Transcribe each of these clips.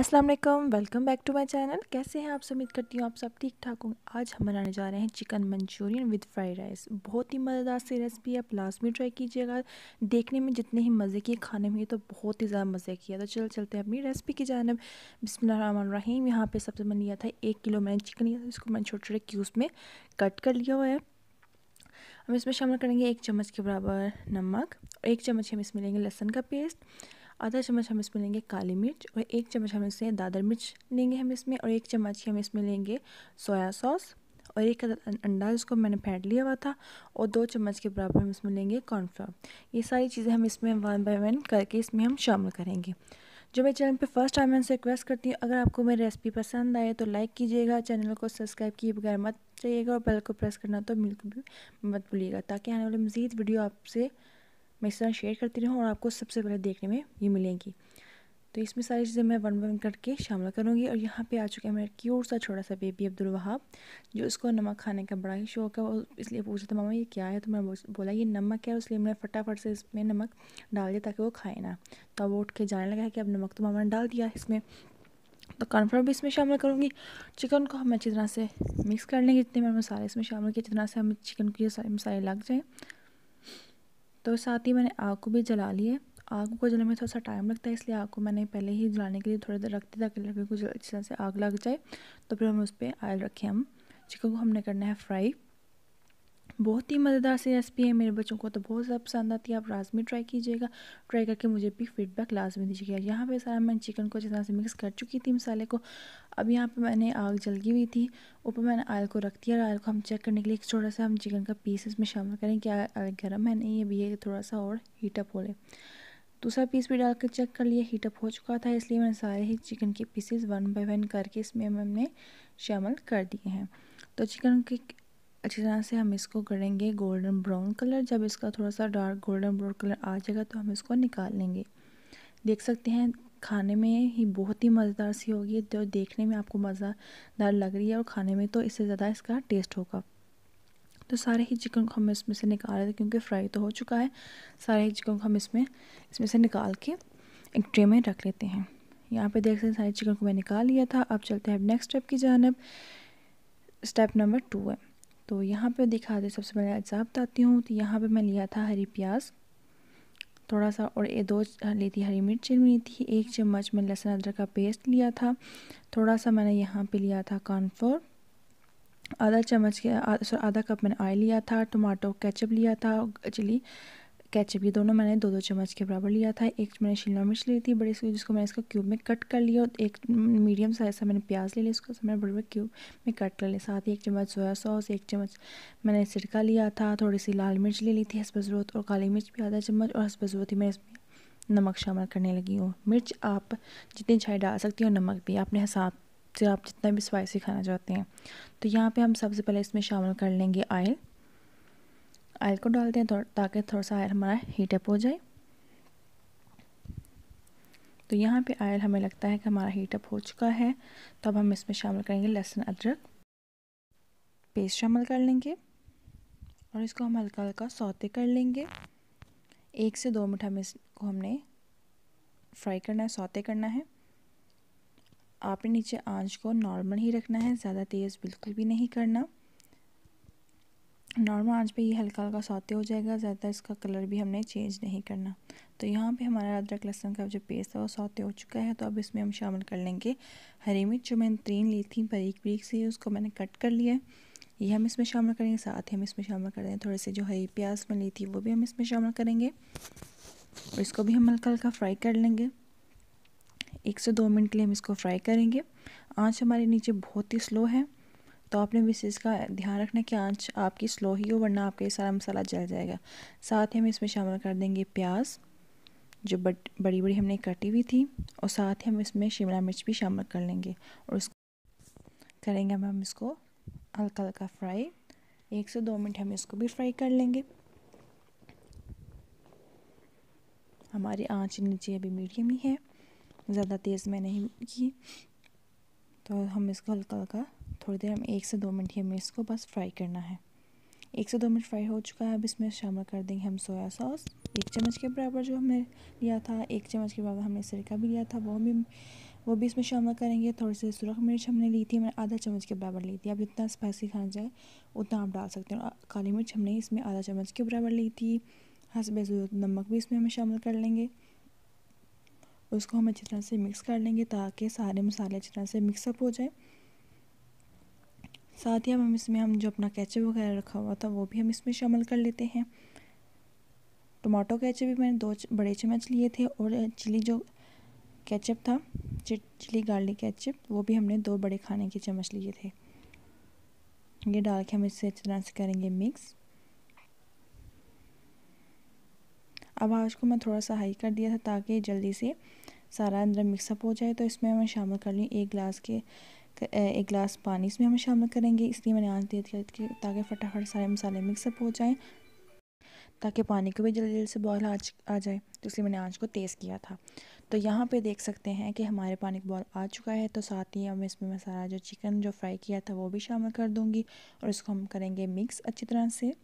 अस्सलाम वालेकुम welcome back to my channel कैसे हैं आप सब उम्मीद करती हूँ आप सब ठीक ठाक होंगे आज हम बनाने जा रहे हैं chicken Manchurian with fried rice बहुत ही मज़ेदार सी रेसिपी है आप लास्ट में ट्राई कीजिएगा देखने में जितने ही मज़े किए खाने में तो बहुत ही ज़्यादा मज़े किया तो चलो चलते हैं अपनी रेसिपी की जानब बिसमीम यहाँ पर सबसे मैंने लिया था एक किलो मैंने चिकन लिया था इसको मैंने छोटे छोटे क्यूब्स में कट कर लिया हुआ है हम इसमें शामिल करेंगे एक चम्मच के बराबर नमक और एक चम्मच हम इसमें लेंगे लहसुन का पेस्ट आधा चम्मच हम इसमें लेंगे काली मिर्च और एक चम्मच हम इसमें दादर मिर्च लेंगे हम इसमें और एक चम्मच हम इसमें लेंगे सोया सॉस और एक अं-, अंडा जिसको मैंने फेंट लिया हुआ था और दो चम्मच के बराबर हम इसमें लेंगे कॉर्नफ्लावर ये सारी चीज़ें हम इसमें वन बाय वन करके इसमें हम शामिल करेंगे जो मैं चैनल पे फर्स्ट टाइम मैं उनसे रिक्वेस्ट करती हूँ अगर आपको मेरी रेसिपी पसंद आए तो लाइक कीजिएगा चैनल को सब्सक्राइब किए बगैर मत चाहिएगा और बेल को प्रेस करना तो बिल्कुल भी मत भूलिएगा ताकि आने वाली मज़ीद वीडियो आपसे मैं इस तरह शेयर करती रहूँ और आपको सबसे पहले देखने में ये मिलेंगी तो इसमें सारी चीज़ें मैं वन वन करके शामिल करूँगी और यहाँ पे आ चुका है मेरा क्यूट सा छोटा सा बेबी अब्दुल वहाब जो इसको नमक खाने का बड़ा ही शौक है और इसलिए पूछ रहा था मामा ये क्या है तो मैंने बोला ये नमक है इसलिए मैंने फटाफट से इसमें नमक डाल दिया ताकि वो खाए ना तो अब उठ के जाने लगा है कि अब नमक तो मामा ने डाल दिया इसमें तो कॉर्नफ्लोर भी इसमें शामिल करूँगी चिकन को हम अच्छी तरह से मिक्स कर लेंगे जितने मेरे मसाले इसमें शामिल किए जितना से हम चिकन के सारे मसाले लग जाएँ तो साथ ही मैंने आग को भी जला ली है आग को जलने में थोड़ा सा टाइम लगता है इसलिए आग को मैंने पहले ही जलाने के लिए थोड़ी देर रख दिया ताकि लकड़ी को अच्छी तरह से आग लग जाए तो फिर हम उस पर आयल रखें हम चिकन को हमने करना है फ्राई बहुत ही मज़ेदार सी रेसिपी है मेरे बच्चों को तो बहुत ज़्यादा पसंद आती है आप लाजमी ट्राई कीजिएगा ट्राई करके मुझे भी फीडबैक लाजमी दीजिएगा यहाँ पे सारा मैं चिकन को अच्छी तरह से मिक्स कर चुकी थी मसाले को अब यहाँ पे मैंने आग जलगी हुई थी ऊपर मैंने आयल को रख दिया और आयल को हम चेक करने के लिए थोड़ा सा हम चिकन का पीस इसमें शामिल करें कि आयल गर्म है नहीं अभी ये थोड़ा सा और हीटअप हो रहे दूसरा पीस भी डाल कर चेक कर लिया हीटअप हो चुका था इसलिए मैंने सारे ही चिकन के पीसेज वन बाई वन करके इसमें हमने शामिल कर दिए हैं तो चिकन के अच्छी तरह से हम इसको करेंगे गोल्डन ब्राउन कलर जब इसका थोड़ा सा डार्क गोल्डन ब्राउन कलर आ जाएगा तो हम इसको निकाल लेंगे देख सकते हैं खाने में ही बहुत ही मज़ेदार सी होगी जो तो देखने में आपको मज़ेदार लग रही है और खाने में तो इससे ज़्यादा इसका टेस्ट होगा तो सारे ही चिकन को हम इसमें से निकाल रहे थे क्योंकि फ्राई तो हो चुका है सारे ही चिकन को हम इसमें इसमें से निकाल के एक ट्रे में रख लेते हैं यहाँ पे देख सकते हैं सारे चिकन को मैं निकाल लिया था अब चलते हैं नेक्स्ट स्टेप की जानब स्टेप नंबर टू है तो यहाँ पे दे सबसे पहले अज्जा बताती तो हूँ तो यहाँ पे मैं लिया था हरी प्याज थोड़ा सा और ये दो हाँ, ली थी हरी मिर्च ली थी एक चम्मच में लहसुन अदरक का पेस्ट लिया था थोड़ा सा मैंने यहाँ पे लिया था कॉर्नफ्लोर आधा चम्मच के आधा कप मैंने ऑयल लिया था टमाटो केचप लिया था चिली कैचअप ये दोनों मैंने दो दो चम्मच के बराबर लिया था एक मैंने शिमला मिर्च ली थी बड़ी सी जिसको मैंने इसको क्यूब में कट कर लिया और एक मीडियम साइज़ सा मैंने प्याज ले लिया उसको मैंने बड़े बड़े क्यूब में कट कर लिया साथ ही एक चम्मच सोया सॉस एक चम्मच मैंने सिरका लिया था थोड़ी सी लाल मिर्च ले ली थी हसब ज़रूरत और काली मिर्च भी आधा चम्मच और हंसब ज़रूरत ही मैं इसमें नमक शामिल करने लगी हूँ मिर्च आप जितनी चाय डाल सकती हो नमक भी अपने हिसाब से आप जितना भी स्पाइसी खाना चाहते हैं तो यहाँ पे हम सबसे पहले इसमें शामिल कर लेंगे आयल आयल को डाल दें ताकि थोड़ा सा आयल हमारा हीटअप हो जाए तो यहाँ पे आयल हमें लगता है कि हमारा हीटअप हो चुका है तो अब हम इसमें शामिल करेंगे लहसुन अदरक पेस्ट शामिल कर लेंगे और इसको हम हल्का हल्का सौते कर लेंगे एक से दो मिनट हम इसको हमने फ्राई करना है सौते करना है आपने नीचे आंच को नॉर्मल ही रखना है ज़्यादा तेज़ बिल्कुल भी नहीं करना नॉर्मल आंच पे ये हल्का हल्का सौते हो जाएगा ज़्यादा इसका कलर भी हमने चेंज नहीं करना तो यहाँ पे हमारा अदरक लहसुन का जो पेस्ट है वो सौते हो चुका है तो अब इसमें हम शामिल कर लेंगे हरी मिर्च जो मैंने तीन ली थी बारीक बारीक सी उसको मैंने कट कर लिया ये हम इसमें शामिल करेंगे साथ ही हम इसमें शामिल कर देंगे थोड़े से जो हरी प्याज में ली थी वो भी हम इसमें शामिल करेंगे और इसको भी हम हल्का हल्का फ्राई कर लेंगे एक से दो मिनट के लिए हम इसको फ्राई करेंगे आँच हमारे नीचे बहुत ही स्लो है तो आपने बस का ध्यान रखना कि आंच आपकी स्लो ही हो वरना आपका ये सारा मसाला जल जाएगा साथ ही हम इसमें शामिल कर देंगे प्याज जो बट बड़ी बड़ी हमने कटी हुई थी और साथ ही हम इसमें शिमला मिर्च भी शामिल कर लेंगे और उसको करेंगे हम इसको हल्का हल्का फ्राई एक से दो मिनट हम इसको भी फ्राई कर लेंगे हमारी आंच नीचे अभी मीडियम ही है ज़्यादा तेज़ मैं नहीं की तो हम इसको हल्का हल्का थोड़ी देर हम एक से दो मिनट ही हमें इसको बस फ्राई करना है एक से दो मिनट फ्राई हो चुका है अब इसमें शामिल कर देंगे हम सोया सॉस एक चम्मच के बराबर जो हमने लिया था एक चम्मच के बराबर हमने सिरका भी लिया था वो भी वो भी इसमें शामिल करेंगे थोड़ी सी सुरख मिर्च हमने ली थी मैंने आधा चम्मच के बराबर ली थी आप जितना स्पाइसी खाना चाहे उतना आप डाल सकते हो काली मिर्च हमने इसमें आधा चम्मच के बराबर ली थी हंसब ज़रूरत नमक भी इसमें हमें शामिल कर लेंगे उसको हम अच्छी तरह से मिक्स कर लेंगे ताकि सारे मसाले अच्छी तरह से मिक्सअप हो जाए साथ ही हम इसमें हम जो अपना कैचअप वगैरह रखा हुआ था वो भी हम इसमें शामिल कर लेते हैं टमाटो कैचअ भी मैंने दो बड़े चम्मच लिए थे और चिली जो कैचअप था चिली गार्लिक कैचअप वो भी हमने दो बड़े खाने के चम्मच लिए थे ये डाल के हम इसे अच्छी तरह से करेंगे मिक्स अब आज को मैं थोड़ा सा हाई कर दिया था ताकि जल्दी से सारा अंदर मिक्सअप हो जाए तो इसमें मैं शामिल कर लूँ एक गिलास के एक गिलास पानी इसमें हम शामिल करेंगे इसलिए मैंने आँच दे दिया ताकि फटाफट सारे मसाले मिक्सअप हो जाएँ ताकि पानी को भी जल्दी जल्दी से बॉयल आ आ जाए तो इसलिए मैंने आँच को तेज़ किया था तो यहाँ पे देख सकते हैं कि हमारे पानी का बॉयल आ चुका है तो साथ ही हम इसमें मसाला जो चिकन जो फ्राई किया था वो भी शामिल कर दूँगी और इसको हम करेंगे मिक्स अच्छी तरह से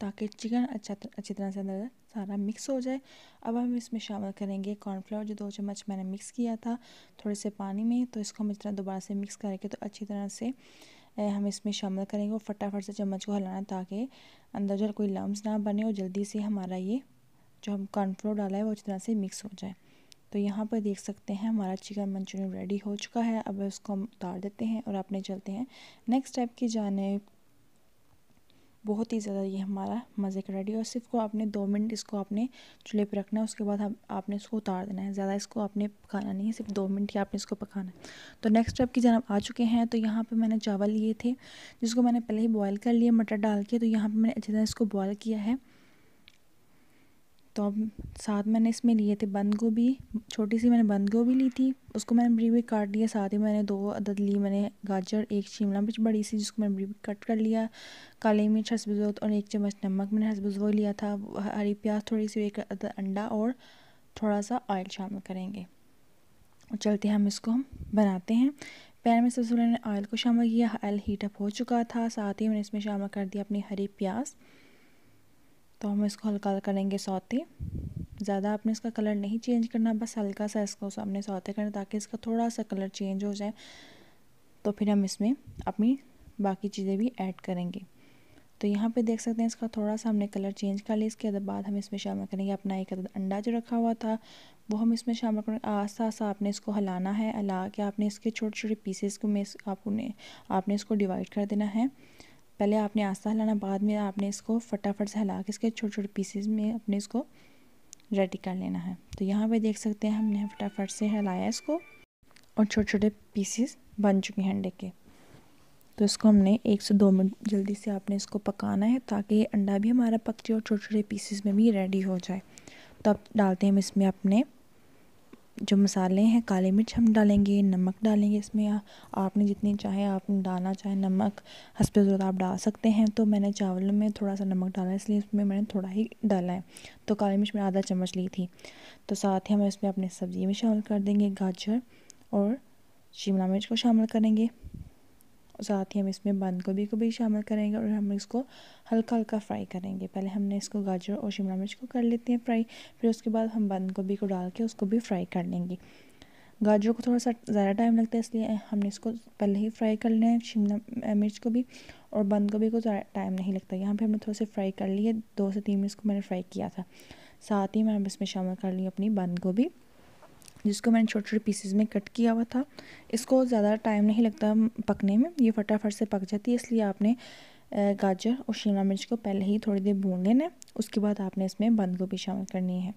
ताकि चिकन अच्छा अच्छी तरह से अंदर सारा मिक्स हो जाए अब हम इसमें शामिल करेंगे कॉर्नफ्लावर जो दो चम्मच मैंने मिक्स किया था थोड़े से पानी में तो इसको हम इस तरह दोबारा से मिक्स करेंगे तो अच्छी तरह से हम इसमें शामिल करेंगे और फटाफट से चम्मच को हिलाना ताकि अंदर जो कोई लम्स ना बने और जल्दी से हमारा ये जो हम कॉर्नफ्लोर डाला है वो अच्छी तरह से मिक्स हो जाए तो यहाँ पर देख सकते हैं हमारा चिकन मंचूरियन रेडी हो चुका है अब इसको हम उतार देते हैं और अपने चलते हैं नेक्स्ट स्टेप की जाने बहुत ही ज़्यादा ये हमारा मज़े का रेडी और सिर्फ को आपने दो मिनट इसको आपने चूल्हे पर रखना है उसके बाद आप, आपने इसको उतार देना है ज़्यादा इसको आपने पकाना नहीं है सिर्फ दो मिनट ही आपने इसको पकाना है तो नेक्स्ट स्टेप की जनाब आ चुके हैं तो यहाँ पर मैंने चावल लिए थे जिसको मैंने पहले ही बॉयल कर लिए मटर डाल के तो यहाँ पर मैंने अच्छी तरह इसको बॉयल किया है तो अब साथ मैंने इसमें लिए थे बंद गोभी छोटी सी मैंने बंद गोभी ली थी उसको मैंने ब्रीबिक काट लिया साथ ही मैंने दो अदद ली मैंने गाजर एक शिमला मिर्च बड़ी सी जिसको मैंने ब्रीबिक कट कर लिया काली मिर्च हसबजोत और एक चम्मच नमक मैंने हसबजो लिया था हरी प्याज थोड़ी सी एक अदद अंडा और थोड़ा सा ऑयल शामिल करेंगे और चलते हम इसको हम बनाते हैं पैन में सबसे पहले ऑयल को शामिल किया ऑयल हीटअप हो चुका था साथ ही मैंने इसमें शामिल कर दिया अपनी हरी प्याज तो हम इसको हल्का करेंगे सौते ज़्यादा आपने इसका कलर नहीं चेंज करना बस हल्का सा इसको सामने सौते करना ताकि इसका थोड़ा सा कलर चेंज हो जाए तो फिर हम इसमें अपनी बाकी चीज़ें भी ऐड करेंगे तो यहाँ पे देख सकते हैं इसका थोड़ा सा हमने कलर चेंज कर लिया इसके बाद हम इसमें शामिल करेंगे अपना एक अंडा जो रखा हुआ था वो हम इसमें शामिल करेंगे आस्ता आस्ता आपने इसको हलाना है हला के आपने इसके छोटे छोटे पीसेस को में आपने आपने इसको डिवाइड कर देना है पहले आपने आस्ता हिलाना बाद में आपने इसको फटाफट से हिला के इसके छोटे छोटे पीसेस में अपने इसको रेडी कर लेना है तो यहाँ पे देख सकते हैं हमने फटाफट से हिलाया इसको और छोटे छोटे पीसेस बन चुके हैं अंडे के तो इसको हमने एक से दो मिनट जल्दी से आपने इसको पकाना है ताकि अंडा भी हमारा पक जाए और छोटे छोटे पीसेस में भी रेडी हो जाए तो अब डालते हैं हम इसमें अपने जो मसाले हैं काली मिर्च हम डालेंगे नमक डालेंगे इसमें आ, आपने जितनी चाहे आप डालना चाहे नमक हंसपे ज़रूरत आप डाल सकते हैं तो मैंने चावलों में थोड़ा सा नमक डाला इसलिए इसमें मैंने थोड़ा ही डाला है तो काली मिर्च मैंने आधा चम्मच ली थी तो साथ ही हम इसमें अपनी सब्ज़ी में शामिल कर देंगे गाजर और शिमला मिर्च को शामिल करेंगे साथ ही हम इसमें बंद गोभी को भी शामिल करेंगे और हम इसको हल्का हल्का फ्राई करेंगे पहले हमने इसको गाजर और शिमला मिर्च को कर लेते हैं फ्राई फिर उसके बाद हम बंद गोभी को डाल के उसको भी फ्राई कर लेंगे गाजर को थोड़ा सा ज़्यादा टाइम लगता है इसलिए हमने इसको पहले ही फ्राई कर लेना है शिमला मिर्च को भी और बंद गोभी को ज़्यादा टाइम नहीं लगता यहाँ पर हमने थोड़े से फ्राई कर लिए दो से तीन मिनट को मैंने फ्राई किया था साथ ही अब इसमें शामिल कर ली अपनी बंद गोभी जिसको मैंने छोटे छोटे पीसेस में कट किया हुआ था इसको ज़्यादा टाइम नहीं लगता पकने में ये फटाफट से पक जाती है इसलिए आपने गाजर और शिमला मिर्च को पहले ही थोड़ी देर भून लेना है उसके बाद आपने इसमें बंद गोभी शामिल करनी है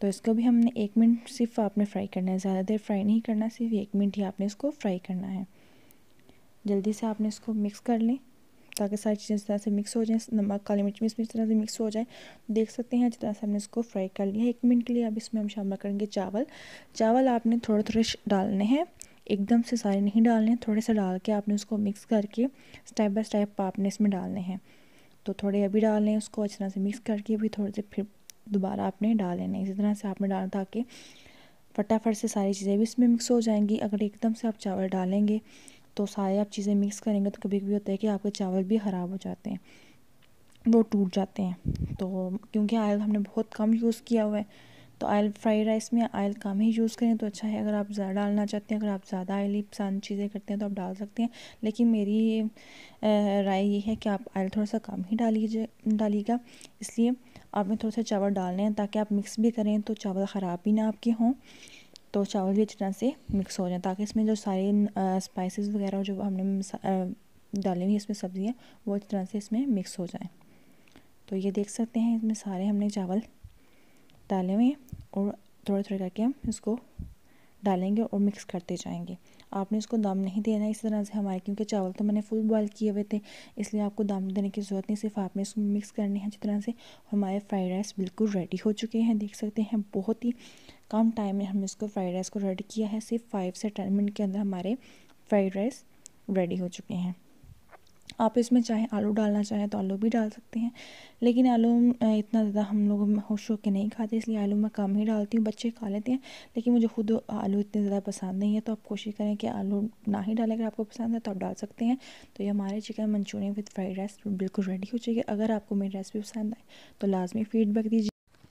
तो इसको भी हमने एक मिनट सिर्फ आपने फ्राई करना है ज़्यादा देर फ्राई नहीं करना सिर्फ एक मिनट ही आपने इसको फ्राई करना है जल्दी से आपने इसको मिक्स कर लें ताकि सारी चीज़ें इस तरह से मिक्स हो जाएँ नमक काली मिर्च भी इसमें इस तरह से मिक्स हो जाए देख सकते हैं अच्छी तरह से हमने इसको फ्राई कर लिया है एक मिनट के लिए अब इसमें हम शामिल करेंगे चावल चावल आपने थोड़े थोड़े डालने हैं एकदम से सारे नहीं डालने थोड़े से डाल के आपने उसको मिक्स करके स्टेप बाय स्टेप आपने इसमें डालने हैं तो थोड़े अभी डाल लें उसको अच्छी तरह से मिक्स करके भी थोड़े से फिर दोबारा आपने डाल लेना इसी तरह से आपने डाल ताकि फटाफट से सारी चीज़ें भी इसमें मिक्स हो जाएंगी अगर एकदम से आप चावल डालेंगे तो सारे आप चीज़ें मिक्स करेंगे तो कभी कभी होता है कि आपके चावल भी ख़राब हो जाते हैं वो टूट जाते हैं तो क्योंकि आयल हमने बहुत कम यूज़ किया हुआ है तो आयल फ्राइड राइस में आयल कम ही यूज़ करें तो अच्छा है अगर आप ज़्यादा डालना चाहते हैं अगर आप ज़्यादा आयली पसंद चीज़ें करते हैं तो आप डाल सकते हैं लेकिन मेरी राय ये है कि आप आयल थोड़ा सा कम ही डालिए डालिएगा इसलिए आपने थोड़ा सा चावल डालने हैं ताकि आप मिक्स भी करें तो चावल ख़राब भी ना आपके हों तो चावल भी अच्छी तरह से मिक्स हो जाए ताकि इसमें जो सारे स्पाइसेस वगैरह जो हमने डाली हुई इसमें सब्ज़ियाँ वो अच्छी तरह से इसमें मिक्स हो जाएँ तो ये देख सकते हैं इसमें सारे हमने चावल डाले हुए हैं और थोड़े थोड़े करके हम इसको डालेंगे और मिक्स करते जाएंगे आपने इसको दम नहीं देना इस तरह से हमारे क्योंकि चावल तो मैंने फुल बॉयल किए हुए थे इसलिए आपको दम देने की ज़रूरत नहीं सिर्फ आपने इसको मिक्स करने हैं अच्छी तरह से हमारे फ्राइड राइस बिल्कुल रेडी हो चुके हैं देख सकते हैं बहुत ही कम टाइम में हमने इसको फ्राइड राइस को रेडी किया है सिर्फ फाइव से टेन मिनट के अंदर हमारे फ्राइड राइस रेडी हो चुके हैं आप इसमें चाहे आलू डालना चाहें तो आलू भी डाल सकते हैं लेकिन आलू इतना ज़्यादा हम लोग होश हो के नहीं खाते इसलिए आलू मैं कम ही डालती हूँ बच्चे खा लेते हैं लेकिन मुझे खुद आलू इतने ज़्यादा पसंद नहीं है तो आप कोशिश करें कि आलू ना ही डालें अगर आपको पसंद है तो आप डाल सकते हैं तो ये हमारे chicken Manchurian with fried rice बिल्कुल रेडी हो जाएगी अगर आपको मेरी रेसिपी पसंद आए तो लाजमी फीडबैक दीजिए